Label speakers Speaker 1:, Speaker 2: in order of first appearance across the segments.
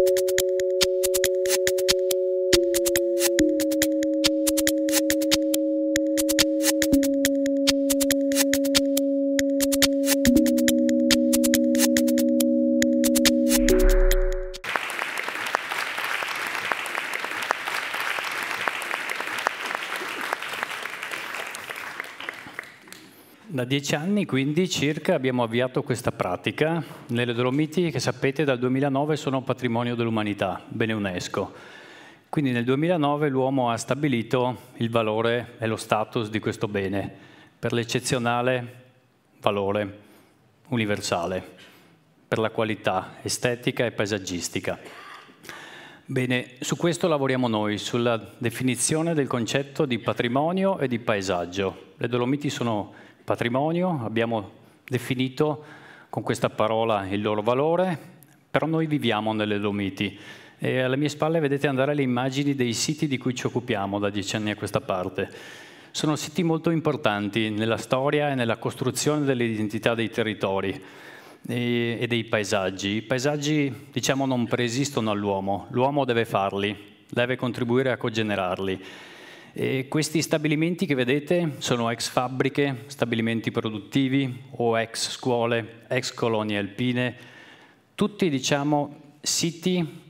Speaker 1: you Da dieci anni, quindi, circa abbiamo avviato questa pratica nelle Dolomiti che sapete dal 2009 sono patrimonio dell'umanità, bene UNESCO. Quindi nel 2009 l'uomo ha stabilito il valore e lo status di questo bene per l'eccezionale valore universale, per la qualità estetica e paesaggistica. Bene, su questo lavoriamo noi, sulla definizione del concetto di patrimonio e di paesaggio. Le Dolomiti sono patrimonio, abbiamo definito con questa parola il loro valore, però noi viviamo nelle Dolomiti. E alle mie spalle vedete andare le immagini dei siti di cui ci occupiamo da dieci anni a questa parte. Sono siti molto importanti nella storia e nella costruzione dell'identità dei territori e, dei paesaggi. I paesaggi, diciamo, non preesistono all'uomo, l'uomo deve farli, deve contribuire a cogenerarli. E questi stabilimenti che vedete sono ex fabbriche, stabilimenti produttivi o ex scuole, ex colonie alpine, tutti diciamo siti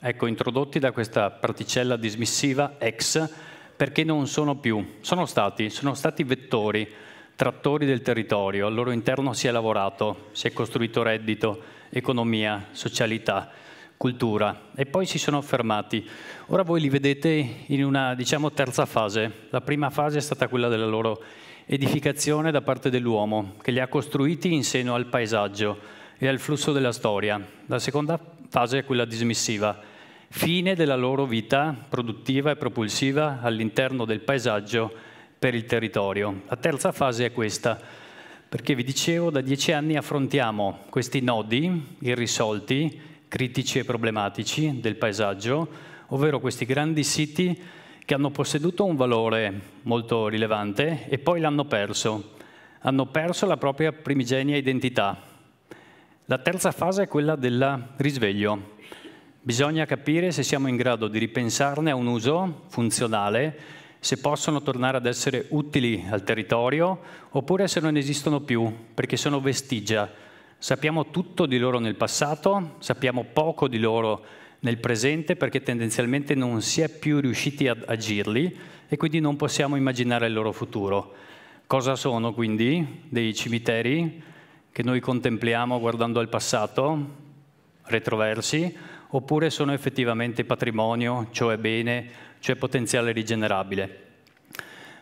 Speaker 1: ecco, introdotti da questa particella dismissiva ex perché non sono più, sono stati, sono stati vettori, trattori del territorio, al loro interno si è lavorato, si è costruito reddito, economia, socialità cultura e poi si sono fermati. Ora voi li vedete in una diciamo, terza fase. La prima fase è stata quella della loro edificazione da parte dell'uomo, che li ha costruiti in seno al paesaggio e al flusso della storia. La seconda fase è quella dismissiva, fine della loro vita produttiva e propulsiva all'interno del paesaggio per il territorio. La terza fase è questa, perché vi dicevo da dieci anni affrontiamo questi nodi irrisolti critici e problematici del paesaggio, ovvero questi grandi siti che hanno posseduto un valore molto rilevante e poi l'hanno perso. Hanno perso la propria primigenia identità. La terza fase è quella del risveglio. Bisogna capire se siamo in grado di ripensarne a un uso funzionale, se possono tornare ad essere utili al territorio oppure se non esistono più perché sono vestigia Sappiamo tutto di loro nel passato, sappiamo poco di loro nel presente perché tendenzialmente non si è più riusciti ad agirli e quindi non possiamo immaginare il loro futuro. Cosa sono quindi dei cimiteri che noi contempliamo guardando al passato, retroversi, oppure sono effettivamente patrimonio, cioè bene, cioè potenziale rigenerabile?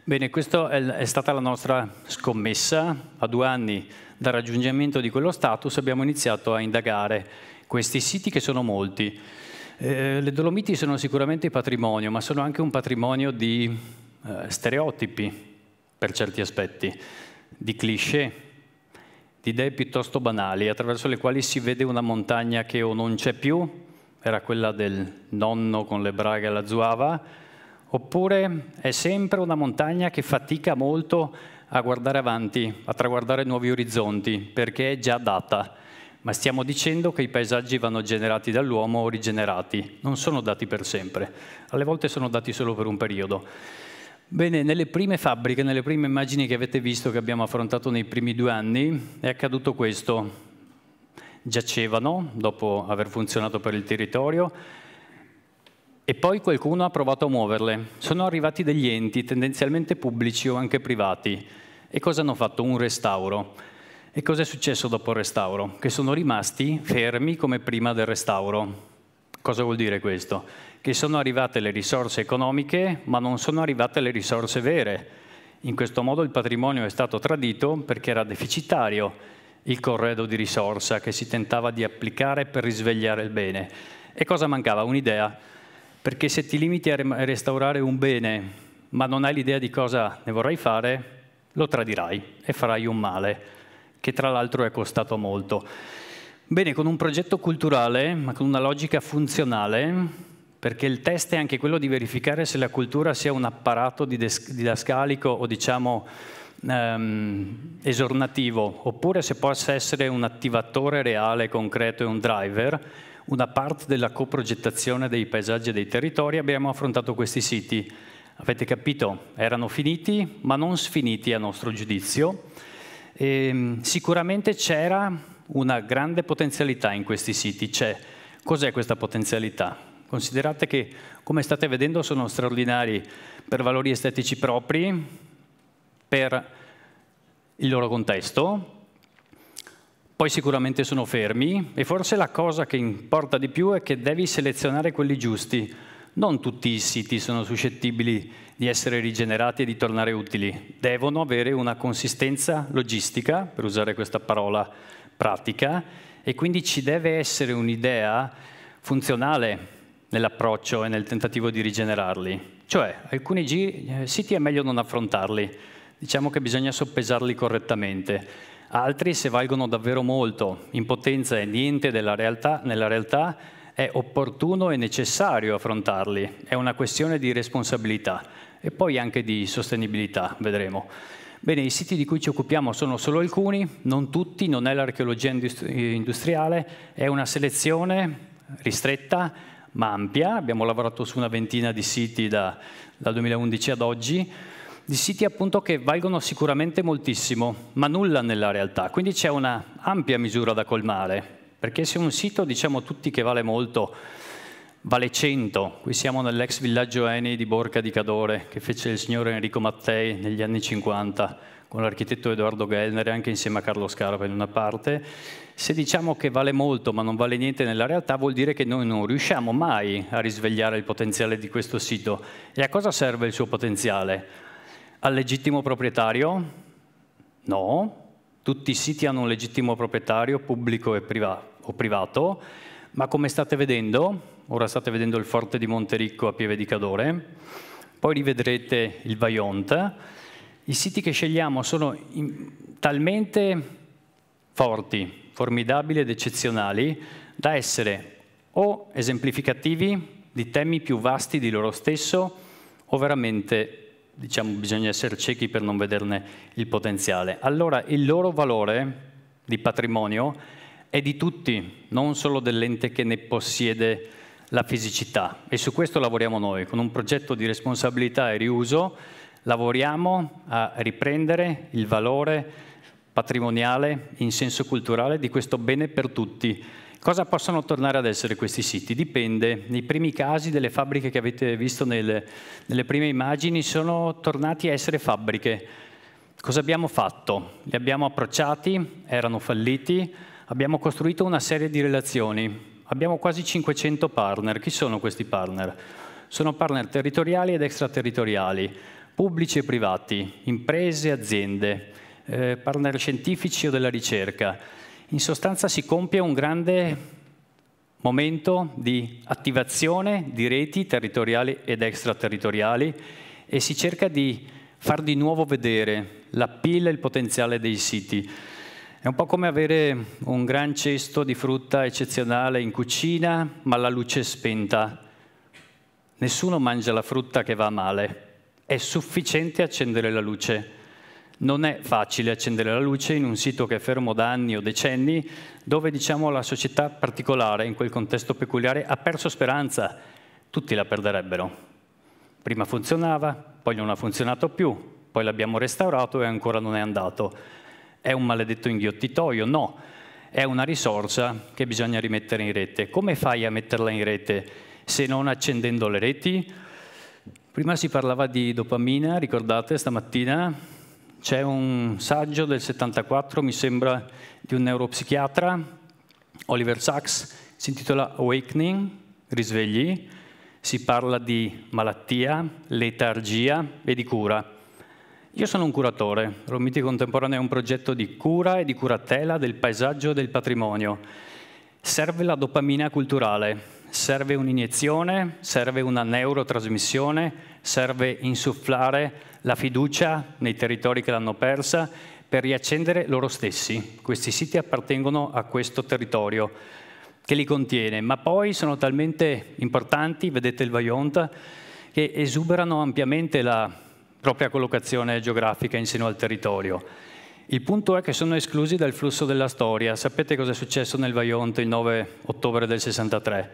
Speaker 1: Bene, questa è stata la nostra scommessa. A due anni dal raggiungimento di quello status abbiamo iniziato a indagare questi siti che sono molti. Eh, le Dolomiti sono sicuramente patrimonio, ma sono anche un patrimonio di eh, stereotipi per certi aspetti, di cliché, di idee piuttosto banali, attraverso le quali si vede una montagna che o non c'è più, era quella del nonno con le braghe alla zuava, oppure è sempre una montagna che fatica molto a guardare avanti, a traguardare nuovi orizzonti, perché è già data. Ma stiamo dicendo che i paesaggi vanno generati dall'uomo o rigenerati, non sono dati per sempre, alle volte sono dati solo per un periodo. Bene, nelle prime fabbriche, nelle prime immagini che avete visto che abbiamo affrontato nei primi due anni, è accaduto questo. Giacevano, dopo aver funzionato per il territorio, e poi qualcuno ha provato a muoverle. Sono arrivati degli enti, tendenzialmente pubblici o anche privati, e cosa hanno fatto? Un restauro. E cosa è successo dopo il restauro? Che sono rimasti fermi come prima del restauro. Cosa vuol dire questo? Che sono arrivate le risorse economiche, ma non sono arrivate le risorse vere. In questo modo il patrimonio è stato tradito perché era deficitario il corredo di risorsa che si tentava di applicare per risvegliare il bene. E cosa mancava? Un'idea. Perché se ti limiti a restaurare un bene, ma non hai l'idea di cosa ne vorrai fare, lo tradirai e farai un male, che tra l'altro è costato molto. Bene, con un progetto culturale, ma con una logica funzionale, perché il test è anche quello di verificare se la cultura sia un apparato didascalico o diciamo ehm, esornativo, oppure se possa essere un attivatore reale, concreto e un driver, una parte della coprogettazione dei paesaggi e dei territori, abbiamo affrontato questi siti Avete capito? Erano finiti, ma non sfiniti a nostro giudizio. E, ehm, sicuramente c'era una grande potenzialità in questi siti. C'è. Cos'è questa potenzialità? Considerate che, come state vedendo, sono straordinari per valori estetici propri, per il loro contesto, poi sicuramente sono fermi e forse la cosa che importa di più è che devi selezionare quelli giusti non tutti i siti sono suscettibili di essere rigenerati e di tornare utili, devono avere una consistenza logistica, per usare questa parola pratica, e quindi ci deve essere un'idea funzionale nell'approccio e nel tentativo di rigenerarli. Cioè, alcuni G eh, siti è meglio non affrontarli, diciamo che bisogna soppesarli correttamente. Altri, se valgono davvero molto in potenza e niente realtà, nella realtà, è opportuno e necessario affrontarli, è una questione di responsabilità e poi anche di sostenibilità, vedremo. Bene, i siti di cui ci occupiamo sono solo alcuni, non tutti, non è l'archeologia industriale, è una selezione ristretta ma ampia, abbiamo lavorato su una ventina di siti da, dal 2011 ad oggi, di siti appunto che valgono sicuramente moltissimo, ma nulla nella realtà, quindi c'è una ampia misura da colmare, perché se un sito diciamo tutti che vale molto, vale 100, qui siamo nell'ex villaggio Eni di Borca di Cadore che fece il signor Enrico Mattei negli anni 50 con l'architetto Edoardo Gellner e anche insieme a Carlo Scarpa in una parte, se diciamo che vale molto ma non vale niente nella realtà vuol dire che noi non riusciamo mai a risvegliare il potenziale di questo sito. E a cosa serve il suo potenziale? Al legittimo proprietario? No, tutti i siti hanno un legittimo proprietario, pubblico priva o privato, ma come state vedendo, ora state vedendo il forte di Montericco a Pieve di Cadore, poi rivedrete il Vaiont, i siti che scegliamo sono talmente forti, formidabili ed eccezionali da essere o esemplificativi di temi più vasti di loro stesso o veramente diciamo, bisogna essere ciechi per non vederne il potenziale. Allora il loro valore di patrimonio è di tutti, non solo dell'ente che ne possiede la fisicità. E su questo lavoriamo noi, con un progetto di responsabilità e riuso, lavoriamo a riprendere il valore patrimoniale in senso culturale di questo bene per tutti. Cosa possono tornare ad essere questi siti? Dipende. Nei primi casi delle fabbriche che avete visto nelle, nelle prime immagini sono tornati a essere fabbriche. Cosa abbiamo fatto? Li abbiamo approcciati, erano falliti, abbiamo costruito una serie di relazioni. Abbiamo quasi 500 partner. Chi sono questi partner? Sono partner territoriali ed extraterritoriali, pubblici e privati, imprese, aziende, eh, partner scientifici o della ricerca in sostanza si compie un grande momento di attivazione di reti territoriali ed extraterritoriali e si cerca di far di nuovo vedere la pila e il potenziale dei siti. È un po' come avere un gran cesto di frutta eccezionale in cucina, ma la luce è spenta. Nessuno mangia la frutta che va male. È sufficiente accendere la luce. Non è facile accendere la luce in un sito che è fermo da anni o decenni, dove diciamo, la società particolare, in quel contesto peculiare, ha perso speranza. Tutti la perderebbero. Prima funzionava, poi non ha funzionato più, poi l'abbiamo restaurato e ancora non è andato. È un maledetto inghiottitoio? No, è una risorsa che bisogna rimettere in rete. Come fai a metterla in rete se non accendendo le reti? Prima si parlava di dopamina, ricordate stamattina? C'è un saggio del 74, mi sembra, di un neuropsichiatra, Oliver Sacks, si intitola Awakening, risvegli, si parla di malattia, letargia e di cura. Io sono un curatore, Romiti Contemporaneo è un progetto di cura e di curatela del paesaggio e del patrimonio. Serve la dopamina culturale, serve un'iniezione, serve una neurotrasmissione, serve insufflare la fiducia nei territori che l'hanno persa per riaccendere loro stessi. Questi siti appartengono a questo territorio che li contiene, ma poi sono talmente importanti, vedete il Vajont, che esuberano ampiamente la propria collocazione geografica in seno al territorio. Il punto è che sono esclusi dal flusso della storia. Sapete cosa è successo nel Vajont il 9 ottobre del 63?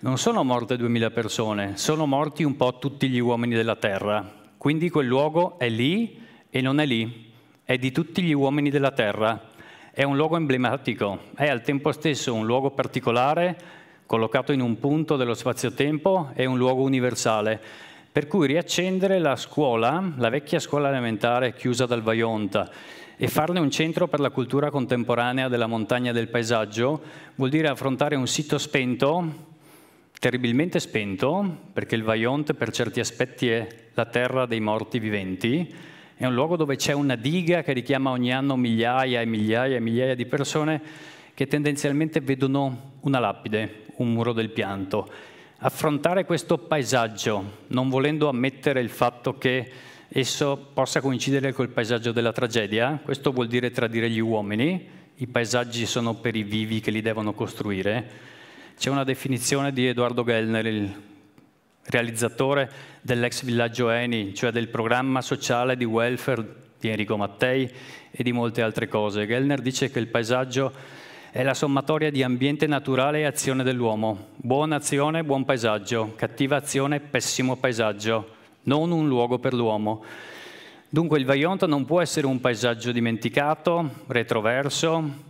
Speaker 1: Non sono morte 2000 persone, sono morti un po' tutti gli uomini della Terra, quindi quel luogo è lì e non è lì, è di tutti gli uomini della terra. È un luogo emblematico, è al tempo stesso un luogo particolare, collocato in un punto dello spazio-tempo, è un luogo universale. Per cui riaccendere la scuola, la vecchia scuola elementare chiusa dal Vaionta, e farne un centro per la cultura contemporanea della montagna e del paesaggio vuol dire affrontare un sito spento terribilmente spento, perché il Vajont per certi aspetti è la terra dei morti viventi, è un luogo dove c'è una diga che richiama ogni anno migliaia e migliaia e migliaia di persone che tendenzialmente vedono una lapide, un muro del pianto. Affrontare questo paesaggio, non volendo ammettere il fatto che esso possa coincidere col paesaggio della tragedia, questo vuol dire tradire gli uomini, i paesaggi sono per i vivi che li devono costruire, c'è una definizione di Edoardo Gellner, il realizzatore dell'ex villaggio Eni, cioè del programma sociale di welfare di Enrico Mattei e di molte altre cose. Gellner dice che il paesaggio è la sommatoria di ambiente naturale e azione dell'uomo. Buona azione, buon paesaggio, cattiva azione, pessimo paesaggio, non un luogo per l'uomo. Dunque il Vaionta non può essere un paesaggio dimenticato, retroverso,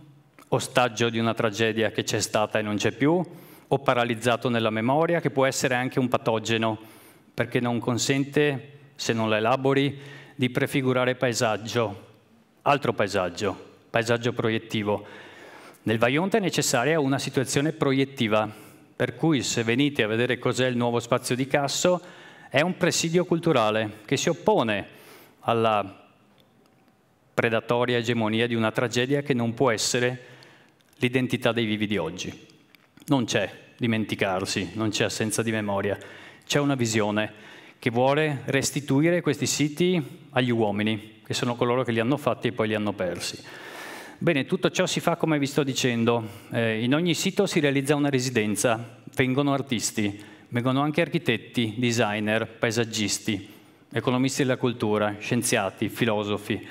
Speaker 1: ostaggio di una tragedia che c'è stata e non c'è più, o paralizzato nella memoria, che può essere anche un patogeno, perché non consente, se non la elabori, di prefigurare paesaggio, altro paesaggio, paesaggio proiettivo. Nel Vaionte è necessaria una situazione proiettiva, per cui se venite a vedere cos'è il nuovo spazio di Casso, è un presidio culturale che si oppone alla predatoria egemonia di una tragedia che non può essere l'identità dei vivi di oggi. Non c'è dimenticarsi, non c'è assenza di memoria, c'è una visione che vuole restituire questi siti agli uomini, che sono coloro che li hanno fatti e poi li hanno persi. Bene, tutto ciò si fa come vi sto dicendo. Eh, in ogni sito si realizza una residenza, vengono artisti, vengono anche architetti, designer, paesaggisti, economisti della cultura, scienziati, filosofi.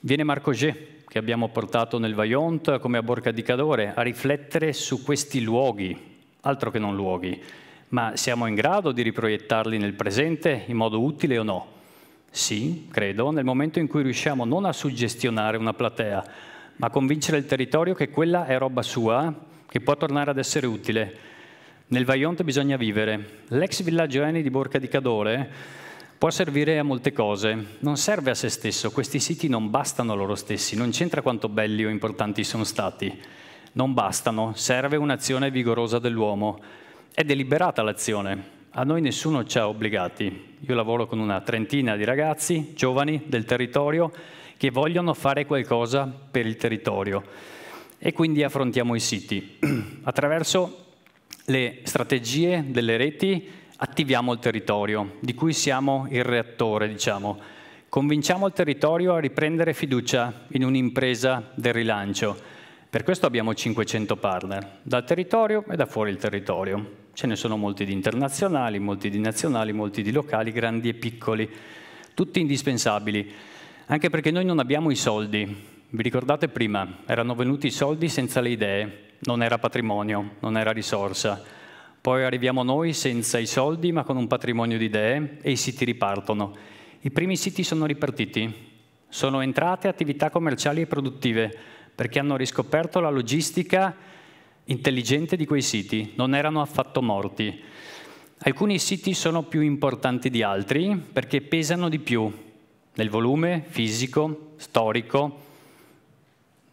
Speaker 1: Viene Marco Gé, che abbiamo portato nel Vajont come a Borca di Cadore, a riflettere su questi luoghi, altro che non luoghi, ma siamo in grado di riproiettarli nel presente in modo utile o no? Sì, credo, nel momento in cui riusciamo non a suggestionare una platea, ma a convincere il territorio che quella è roba sua, che può tornare ad essere utile. Nel Vajont bisogna vivere. L'ex villaggio Eni di Borca di Cadore Può servire a molte cose, non serve a se stesso, questi siti non bastano loro stessi, non c'entra quanto belli o importanti sono stati, non bastano, serve un'azione vigorosa dell'uomo, è deliberata l'azione, a noi nessuno ci ha obbligati, io lavoro con una trentina di ragazzi, giovani del territorio, che vogliono fare qualcosa per il territorio e quindi affrontiamo i siti attraverso le strategie delle reti attiviamo il territorio, di cui siamo il reattore, diciamo. Convinciamo il territorio a riprendere fiducia in un'impresa del rilancio. Per questo abbiamo 500 partner, dal territorio e da fuori il territorio. Ce ne sono molti di internazionali, molti di nazionali, molti di locali, grandi e piccoli, tutti indispensabili, anche perché noi non abbiamo i soldi. Vi ricordate prima, erano venuti i soldi senza le idee, non era patrimonio, non era risorsa poi arriviamo noi senza i soldi ma con un patrimonio di idee e i siti ripartono. I primi siti sono ripartiti. Sono entrate attività commerciali e produttive perché hanno riscoperto la logistica intelligente di quei siti. Non erano affatto morti. Alcuni siti sono più importanti di altri perché pesano di più nel volume fisico, storico,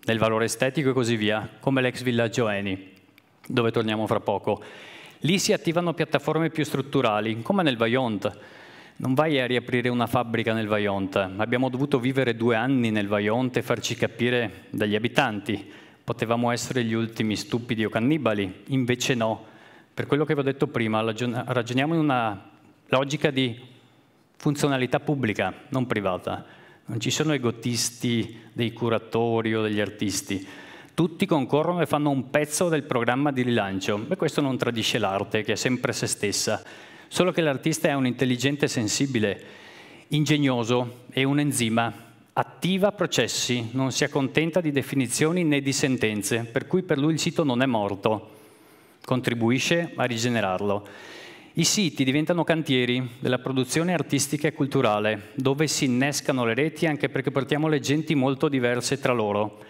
Speaker 1: nel valore estetico e così via, come l'ex villaggio Eni, dove torniamo fra poco. Lì si attivano piattaforme più strutturali, come nel Vajont. Non vai a riaprire una fabbrica nel Vajont. Abbiamo dovuto vivere due anni nel Vajont e farci capire dagli abitanti. Potevamo essere gli ultimi stupidi o cannibali, invece no. Per quello che vi ho detto prima, ragioniamo in una logica di funzionalità pubblica, non privata. Non ci sono egotisti dei curatori o degli artisti. Tutti concorrono e fanno un pezzo del programma di rilancio e questo non tradisce l'arte, che è sempre se stessa, solo che l'artista è un intelligente sensibile, ingegnoso e un enzima, attiva processi, non si accontenta di definizioni né di sentenze, per cui per lui il sito non è morto, contribuisce a rigenerarlo. I siti diventano cantieri della produzione artistica e culturale, dove si innescano le reti anche perché portiamo le genti molto diverse tra loro.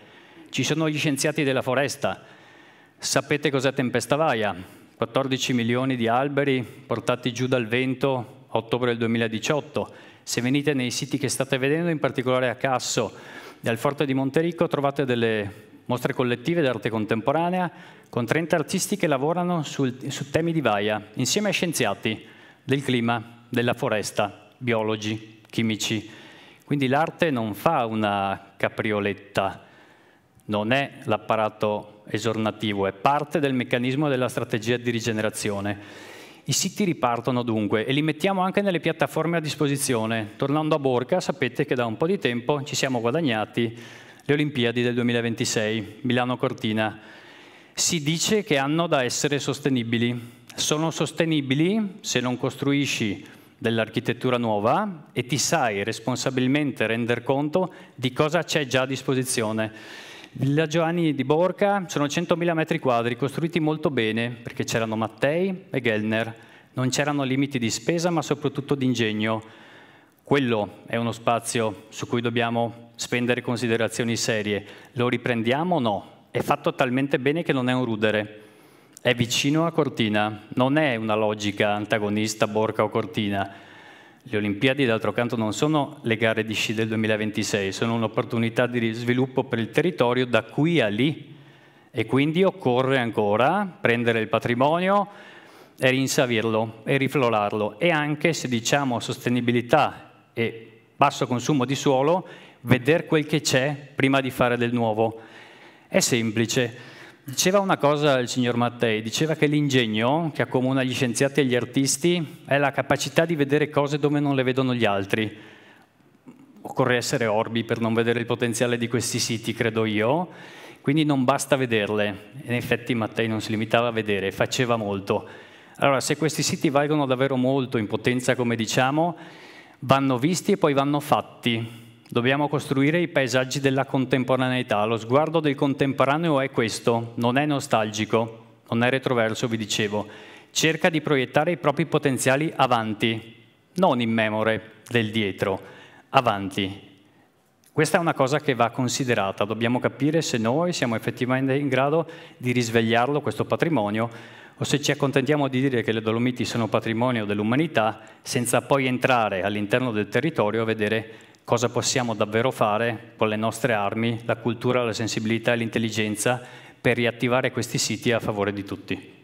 Speaker 1: Ci sono gli scienziati della foresta. Sapete cos'è tempesta vaia? 14 milioni di alberi portati giù dal vento a ottobre del 2018. Se venite nei siti che state vedendo, in particolare a Casso e al Forte di Montericco, trovate delle mostre collettive d'arte contemporanea con 30 artisti che lavorano sul, su temi di vaia, insieme a scienziati del clima, della foresta, biologi, chimici. Quindi l'arte non fa una caprioletta, non è l'apparato esornativo, è parte del meccanismo della strategia di rigenerazione. I siti ripartono dunque e li mettiamo anche nelle piattaforme a disposizione. Tornando a Borca, sapete che da un po' di tempo ci siamo guadagnati le Olimpiadi del 2026, Milano-Cortina. Si dice che hanno da essere sostenibili. Sono sostenibili se non costruisci dell'architettura nuova e ti sai responsabilmente rendere conto di cosa c'è già a disposizione villaggio Anni di Borca sono 100.000 metri quadri, costruiti molto bene, perché c'erano Mattei e Gellner. Non c'erano limiti di spesa, ma soprattutto di ingegno. Quello è uno spazio su cui dobbiamo spendere considerazioni serie. Lo riprendiamo o no? È fatto talmente bene che non è un rudere. È vicino a Cortina, non è una logica antagonista Borca o Cortina le Olimpiadi d'altro canto non sono le gare di sci del 2026, sono un'opportunità di sviluppo per il territorio da qui a lì e quindi occorre ancora prendere il patrimonio e rinsavirlo e riflorarlo e anche se diciamo sostenibilità e basso consumo di suolo, vedere quel che c'è prima di fare del nuovo. È semplice, Diceva una cosa il signor Mattei, diceva che l'ingegno che accomuna gli scienziati e gli artisti è la capacità di vedere cose dove non le vedono gli altri. Occorre essere orbi per non vedere il potenziale di questi siti, credo io, quindi non basta vederle. In effetti Mattei non si limitava a vedere, faceva molto. Allora, se questi siti valgono davvero molto in potenza, come diciamo, vanno visti e poi vanno fatti Dobbiamo costruire i paesaggi della contemporaneità. Lo sguardo del contemporaneo è questo, non è nostalgico, non è retroverso, vi dicevo. Cerca di proiettare i propri potenziali avanti, non in memore del dietro, avanti. Questa è una cosa che va considerata, dobbiamo capire se noi siamo effettivamente in grado di risvegliarlo questo patrimonio o se ci accontentiamo di dire che le Dolomiti sono patrimonio dell'umanità senza poi entrare all'interno del territorio a vedere cosa possiamo davvero fare con le nostre armi, la cultura, la sensibilità e l'intelligenza per riattivare questi siti a favore di tutti.